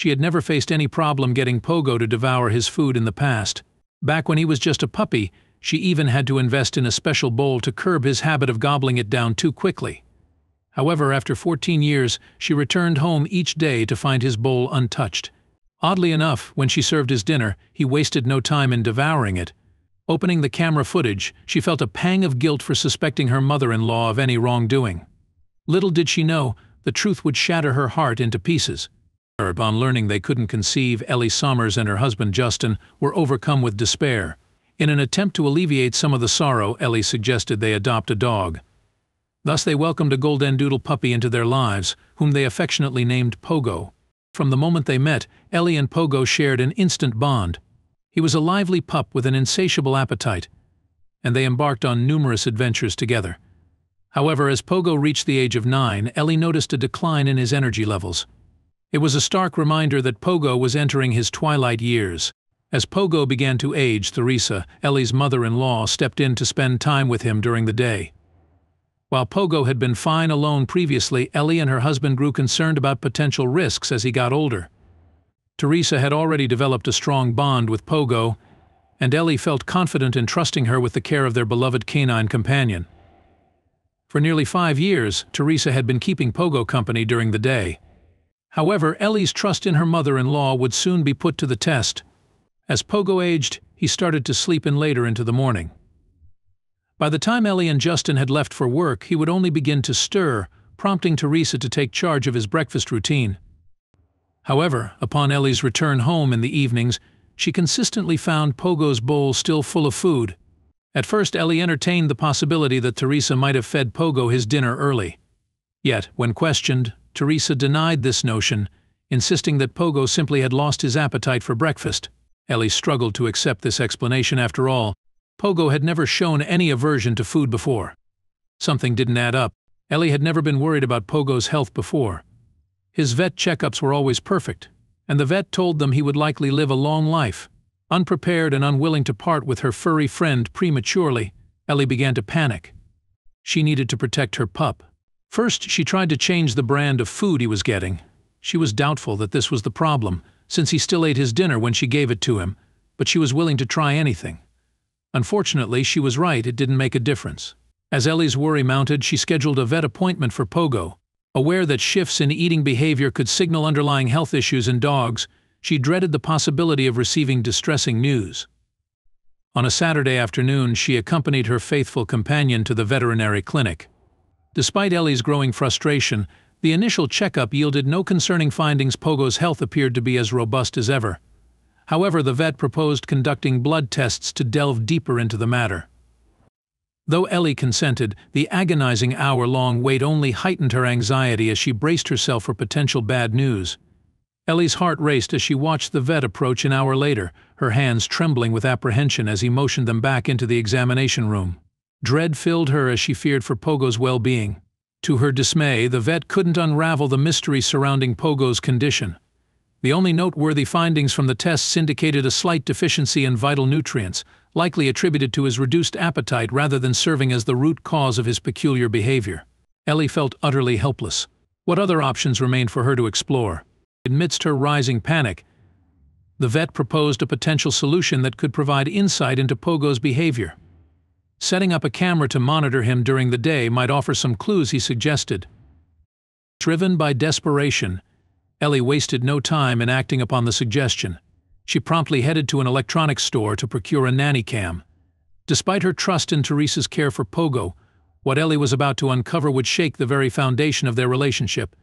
She had never faced any problem getting Pogo to devour his food in the past. Back when he was just a puppy, she even had to invest in a special bowl to curb his habit of gobbling it down too quickly. However, after 14 years, she returned home each day to find his bowl untouched. Oddly enough, when she served his dinner, he wasted no time in devouring it. Opening the camera footage, she felt a pang of guilt for suspecting her mother-in-law of any wrongdoing. Little did she know, the truth would shatter her heart into pieces on learning they couldn't conceive, Ellie Sommers and her husband Justin were overcome with despair. In an attempt to alleviate some of the sorrow, Ellie suggested they adopt a dog. Thus they welcomed a golden doodle puppy into their lives, whom they affectionately named Pogo. From the moment they met, Ellie and Pogo shared an instant bond. He was a lively pup with an insatiable appetite, and they embarked on numerous adventures together. However, as Pogo reached the age of nine, Ellie noticed a decline in his energy levels. It was a stark reminder that Pogo was entering his twilight years. As Pogo began to age, Theresa, Ellie's mother-in-law, stepped in to spend time with him during the day. While Pogo had been fine alone previously, Ellie and her husband grew concerned about potential risks as he got older. Teresa had already developed a strong bond with Pogo, and Ellie felt confident in trusting her with the care of their beloved canine companion. For nearly five years, Teresa had been keeping Pogo company during the day. However, Ellie's trust in her mother-in-law would soon be put to the test. As Pogo aged, he started to sleep in later into the morning. By the time Ellie and Justin had left for work, he would only begin to stir, prompting Teresa to take charge of his breakfast routine. However, upon Ellie's return home in the evenings, she consistently found Pogo's bowl still full of food. At first, Ellie entertained the possibility that Teresa might have fed Pogo his dinner early. Yet, when questioned, Teresa denied this notion, insisting that Pogo simply had lost his appetite for breakfast. Ellie struggled to accept this explanation after all. Pogo had never shown any aversion to food before. Something didn't add up. Ellie had never been worried about Pogo's health before. His vet checkups were always perfect, and the vet told them he would likely live a long life. Unprepared and unwilling to part with her furry friend prematurely, Ellie began to panic. She needed to protect her pup, First, she tried to change the brand of food he was getting. She was doubtful that this was the problem, since he still ate his dinner when she gave it to him, but she was willing to try anything. Unfortunately, she was right, it didn't make a difference. As Ellie's worry mounted, she scheduled a vet appointment for Pogo. Aware that shifts in eating behavior could signal underlying health issues in dogs, she dreaded the possibility of receiving distressing news. On a Saturday afternoon, she accompanied her faithful companion to the veterinary clinic. Despite Ellie's growing frustration, the initial checkup yielded no concerning findings Pogo's health appeared to be as robust as ever. However, the vet proposed conducting blood tests to delve deeper into the matter. Though Ellie consented, the agonizing hour-long wait only heightened her anxiety as she braced herself for potential bad news. Ellie's heart raced as she watched the vet approach an hour later, her hands trembling with apprehension as he motioned them back into the examination room. Dread filled her as she feared for Pogo's well-being. To her dismay, the vet couldn't unravel the mystery surrounding Pogo's condition. The only noteworthy findings from the tests indicated a slight deficiency in vital nutrients, likely attributed to his reduced appetite rather than serving as the root cause of his peculiar behavior. Ellie felt utterly helpless. What other options remained for her to explore? Amidst her rising panic, the vet proposed a potential solution that could provide insight into Pogo's behavior. Setting up a camera to monitor him during the day might offer some clues he suggested. Driven by desperation, Ellie wasted no time in acting upon the suggestion. She promptly headed to an electronics store to procure a nanny cam. Despite her trust in Teresa's care for Pogo, what Ellie was about to uncover would shake the very foundation of their relationship.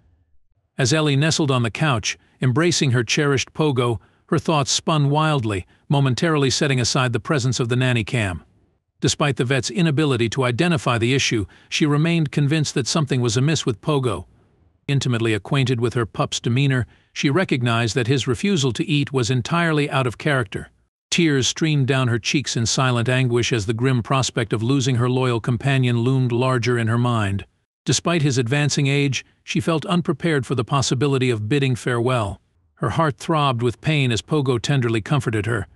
As Ellie nestled on the couch, embracing her cherished Pogo, her thoughts spun wildly, momentarily setting aside the presence of the nanny cam. Despite the vet's inability to identify the issue, she remained convinced that something was amiss with Pogo. Intimately acquainted with her pup's demeanor, she recognized that his refusal to eat was entirely out of character. Tears streamed down her cheeks in silent anguish as the grim prospect of losing her loyal companion loomed larger in her mind. Despite his advancing age, she felt unprepared for the possibility of bidding farewell. Her heart throbbed with pain as Pogo tenderly comforted her,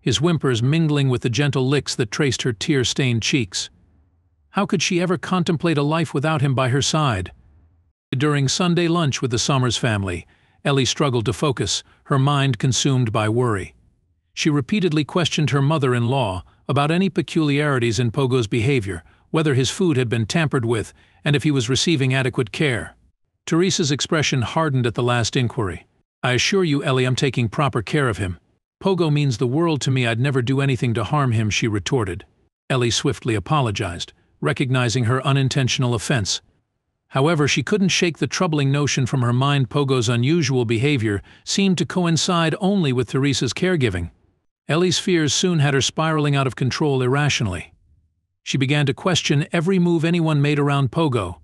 his whimpers mingling with the gentle licks that traced her tear-stained cheeks. How could she ever contemplate a life without him by her side? During Sunday lunch with the Somers family, Ellie struggled to focus, her mind consumed by worry. She repeatedly questioned her mother-in-law about any peculiarities in Pogo's behavior, whether his food had been tampered with, and if he was receiving adequate care. Teresa's expression hardened at the last inquiry. I assure you, Ellie, I'm taking proper care of him. Pogo means the world to me I'd never do anything to harm him, she retorted. Ellie swiftly apologized, recognizing her unintentional offense. However, she couldn't shake the troubling notion from her mind Pogo's unusual behavior seemed to coincide only with Theresa's caregiving. Ellie's fears soon had her spiraling out of control irrationally. She began to question every move anyone made around Pogo.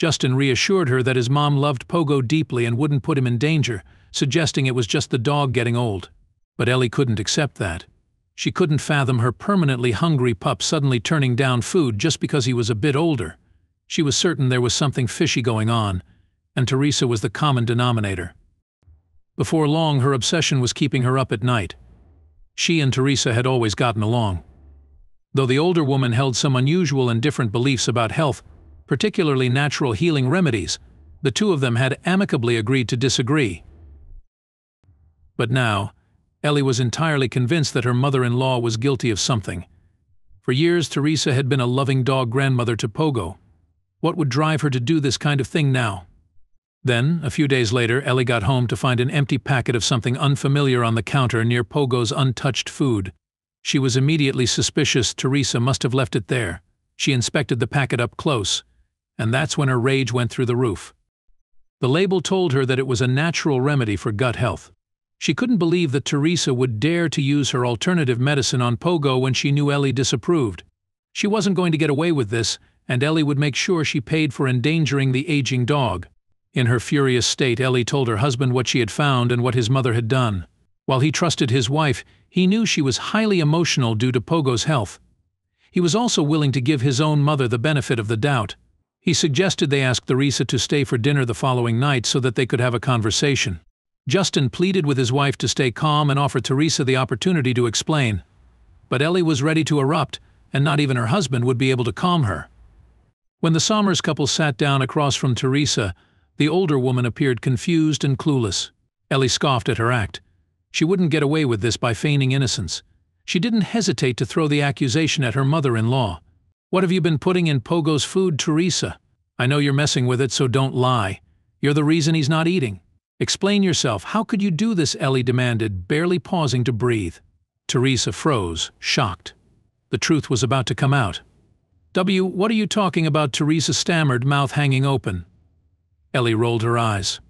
Justin reassured her that his mom loved Pogo deeply and wouldn't put him in danger, suggesting it was just the dog getting old. But Ellie couldn't accept that. She couldn't fathom her permanently hungry pup suddenly turning down food just because he was a bit older. She was certain there was something fishy going on, and Teresa was the common denominator. Before long, her obsession was keeping her up at night. She and Teresa had always gotten along. Though the older woman held some unusual and different beliefs about health, particularly natural healing remedies, the two of them had amicably agreed to disagree. But now, Ellie was entirely convinced that her mother-in-law was guilty of something. For years, Teresa had been a loving dog grandmother to Pogo. What would drive her to do this kind of thing now? Then, a few days later, Ellie got home to find an empty packet of something unfamiliar on the counter near Pogo's untouched food. She was immediately suspicious Teresa must have left it there. She inspected the packet up close, and that's when her rage went through the roof. The label told her that it was a natural remedy for gut health. She couldn't believe that Teresa would dare to use her alternative medicine on Pogo when she knew Ellie disapproved. She wasn't going to get away with this, and Ellie would make sure she paid for endangering the aging dog. In her furious state, Ellie told her husband what she had found and what his mother had done. While he trusted his wife, he knew she was highly emotional due to Pogo's health. He was also willing to give his own mother the benefit of the doubt. He suggested they ask Theresa to stay for dinner the following night so that they could have a conversation. Justin pleaded with his wife to stay calm and offered Teresa the opportunity to explain. But Ellie was ready to erupt, and not even her husband would be able to calm her. When the Somers couple sat down across from Teresa, the older woman appeared confused and clueless. Ellie scoffed at her act. She wouldn't get away with this by feigning innocence. She didn't hesitate to throw the accusation at her mother-in-law. What have you been putting in Pogo's food, Teresa? I know you're messing with it, so don't lie. You're the reason he's not eating. Explain yourself. How could you do this? Ellie demanded, barely pausing to breathe. Teresa froze, shocked. The truth was about to come out. W, what are you talking about? Teresa stammered, mouth hanging open. Ellie rolled her eyes.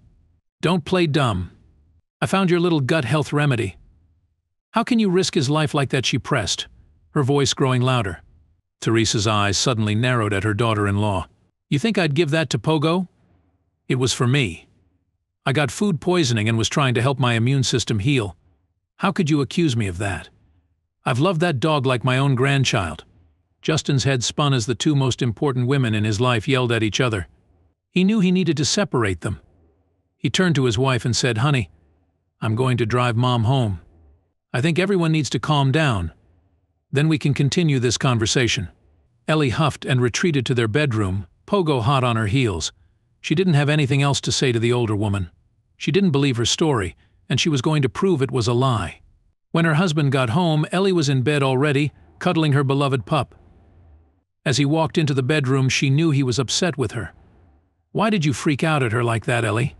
Don't play dumb. I found your little gut health remedy. How can you risk his life like that? She pressed, her voice growing louder. Teresa's eyes suddenly narrowed at her daughter-in-law. You think I'd give that to Pogo? It was for me. I got food poisoning and was trying to help my immune system heal. How could you accuse me of that? I've loved that dog like my own grandchild. Justin's head spun as the two most important women in his life yelled at each other. He knew he needed to separate them. He turned to his wife and said, Honey, I'm going to drive mom home. I think everyone needs to calm down. Then we can continue this conversation. Ellie huffed and retreated to their bedroom, pogo hot on her heels. She didn't have anything else to say to the older woman. She didn't believe her story, and she was going to prove it was a lie. When her husband got home, Ellie was in bed already, cuddling her beloved pup. As he walked into the bedroom, she knew he was upset with her. Why did you freak out at her like that, Ellie?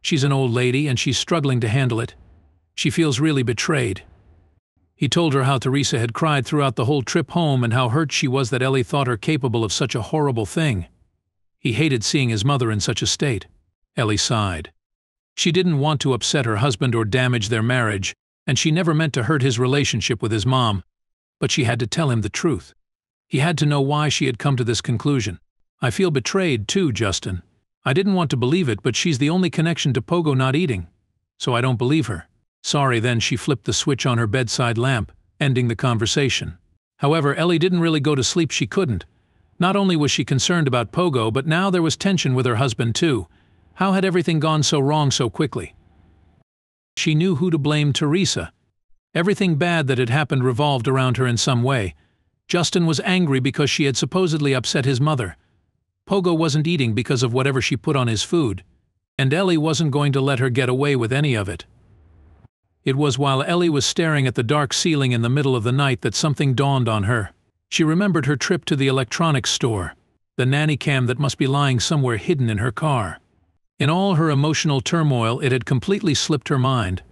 She's an old lady and she's struggling to handle it. She feels really betrayed. He told her how Teresa had cried throughout the whole trip home and how hurt she was that Ellie thought her capable of such a horrible thing. He hated seeing his mother in such a state. Ellie sighed. She didn't want to upset her husband or damage their marriage, and she never meant to hurt his relationship with his mom. But she had to tell him the truth. He had to know why she had come to this conclusion. I feel betrayed, too, Justin. I didn't want to believe it, but she's the only connection to Pogo not eating. So I don't believe her. Sorry then she flipped the switch on her bedside lamp, ending the conversation. However, Ellie didn't really go to sleep she couldn't. Not only was she concerned about Pogo, but now there was tension with her husband too, how had everything gone so wrong so quickly? She knew who to blame Teresa. Everything bad that had happened revolved around her in some way. Justin was angry because she had supposedly upset his mother. Pogo wasn't eating because of whatever she put on his food, and Ellie wasn't going to let her get away with any of it. It was while Ellie was staring at the dark ceiling in the middle of the night that something dawned on her. She remembered her trip to the electronics store, the nanny cam that must be lying somewhere hidden in her car. In all her emotional turmoil, it had completely slipped her mind.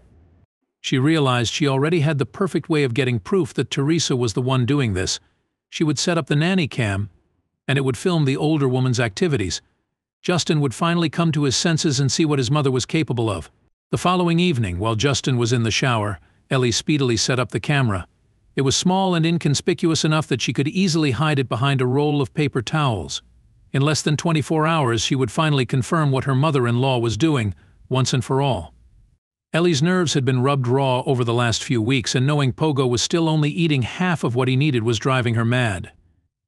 She realized she already had the perfect way of getting proof that Teresa was the one doing this. She would set up the nanny cam, and it would film the older woman's activities. Justin would finally come to his senses and see what his mother was capable of. The following evening, while Justin was in the shower, Ellie speedily set up the camera. It was small and inconspicuous enough that she could easily hide it behind a roll of paper towels. In less than 24 hours, she would finally confirm what her mother-in-law was doing, once and for all. Ellie's nerves had been rubbed raw over the last few weeks, and knowing Pogo was still only eating half of what he needed was driving her mad.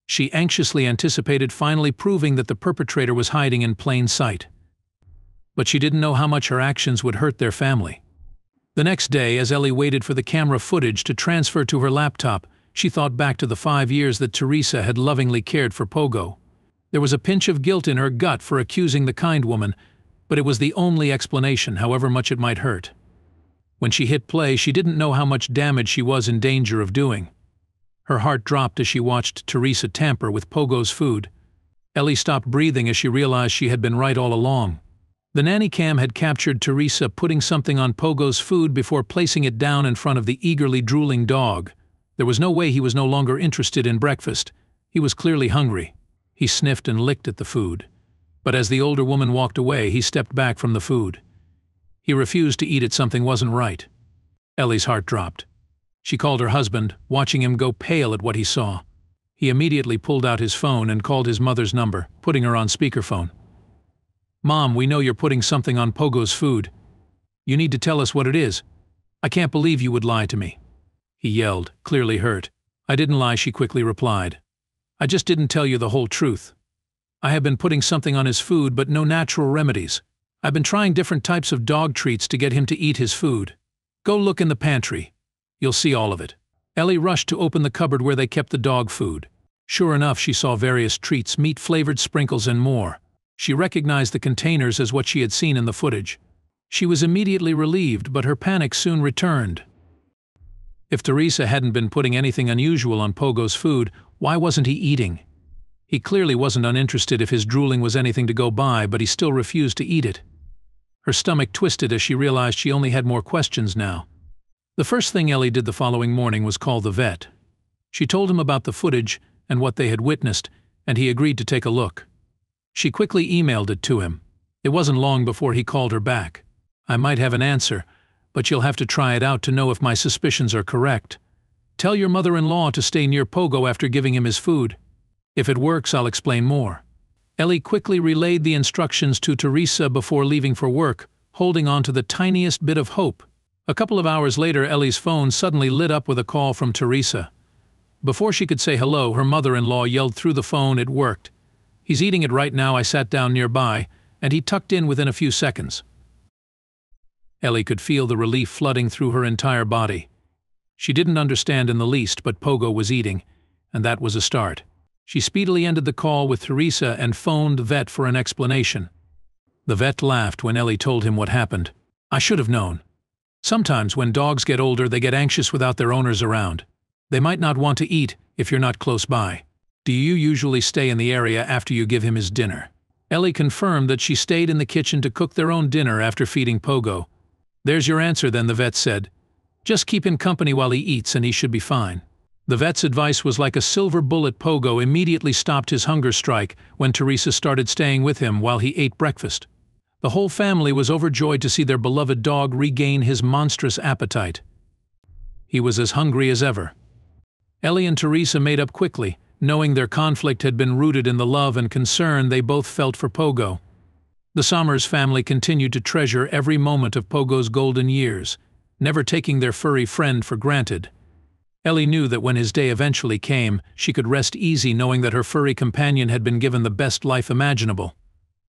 She anxiously anticipated finally proving that the perpetrator was hiding in plain sight. But she didn't know how much her actions would hurt their family. The next day, as Ellie waited for the camera footage to transfer to her laptop, she thought back to the five years that Teresa had lovingly cared for Pogo, there was a pinch of guilt in her gut for accusing the kind woman, but it was the only explanation, however much it might hurt. When she hit play, she didn't know how much damage she was in danger of doing. Her heart dropped as she watched Teresa tamper with Pogo's food. Ellie stopped breathing as she realized she had been right all along. The nanny cam had captured Teresa putting something on Pogo's food before placing it down in front of the eagerly drooling dog. There was no way he was no longer interested in breakfast. He was clearly hungry. He sniffed and licked at the food. But as the older woman walked away, he stepped back from the food. He refused to eat it something wasn't right. Ellie's heart dropped. She called her husband, watching him go pale at what he saw. He immediately pulled out his phone and called his mother's number, putting her on speakerphone. Mom, we know you're putting something on Pogo's food. You need to tell us what it is. I can't believe you would lie to me. He yelled, clearly hurt. I didn't lie, she quickly replied. I just didn't tell you the whole truth. I have been putting something on his food, but no natural remedies. I've been trying different types of dog treats to get him to eat his food. Go look in the pantry. You'll see all of it. Ellie rushed to open the cupboard where they kept the dog food. Sure enough, she saw various treats, meat-flavored sprinkles and more. She recognized the containers as what she had seen in the footage. She was immediately relieved, but her panic soon returned. If Teresa hadn't been putting anything unusual on Pogo's food, why wasn't he eating? He clearly wasn't uninterested if his drooling was anything to go by, but he still refused to eat it. Her stomach twisted as she realized she only had more questions now. The first thing Ellie did the following morning was call the vet. She told him about the footage and what they had witnessed, and he agreed to take a look. She quickly emailed it to him. It wasn't long before he called her back. I might have an answer, but you'll have to try it out to know if my suspicions are correct. Tell your mother-in-law to stay near Pogo after giving him his food. If it works, I'll explain more. Ellie quickly relayed the instructions to Teresa before leaving for work, holding on to the tiniest bit of hope. A couple of hours later, Ellie's phone suddenly lit up with a call from Teresa. Before she could say hello, her mother-in-law yelled through the phone, it worked. He's eating it right now, I sat down nearby, and he tucked in within a few seconds. Ellie could feel the relief flooding through her entire body. She didn't understand in the least, but Pogo was eating, and that was a start. She speedily ended the call with Teresa and phoned the vet for an explanation. The vet laughed when Ellie told him what happened. I should have known. Sometimes when dogs get older, they get anxious without their owners around. They might not want to eat if you're not close by. Do you usually stay in the area after you give him his dinner? Ellie confirmed that she stayed in the kitchen to cook their own dinner after feeding Pogo. There's your answer then, the vet said, just keep him company while he eats and he should be fine. The vet's advice was like a silver bullet pogo immediately stopped his hunger strike when Teresa started staying with him while he ate breakfast. The whole family was overjoyed to see their beloved dog regain his monstrous appetite. He was as hungry as ever. Ellie and Teresa made up quickly, knowing their conflict had been rooted in the love and concern they both felt for Pogo. The Somers family continued to treasure every moment of Pogo's golden years, never taking their furry friend for granted. Ellie knew that when his day eventually came, she could rest easy knowing that her furry companion had been given the best life imaginable.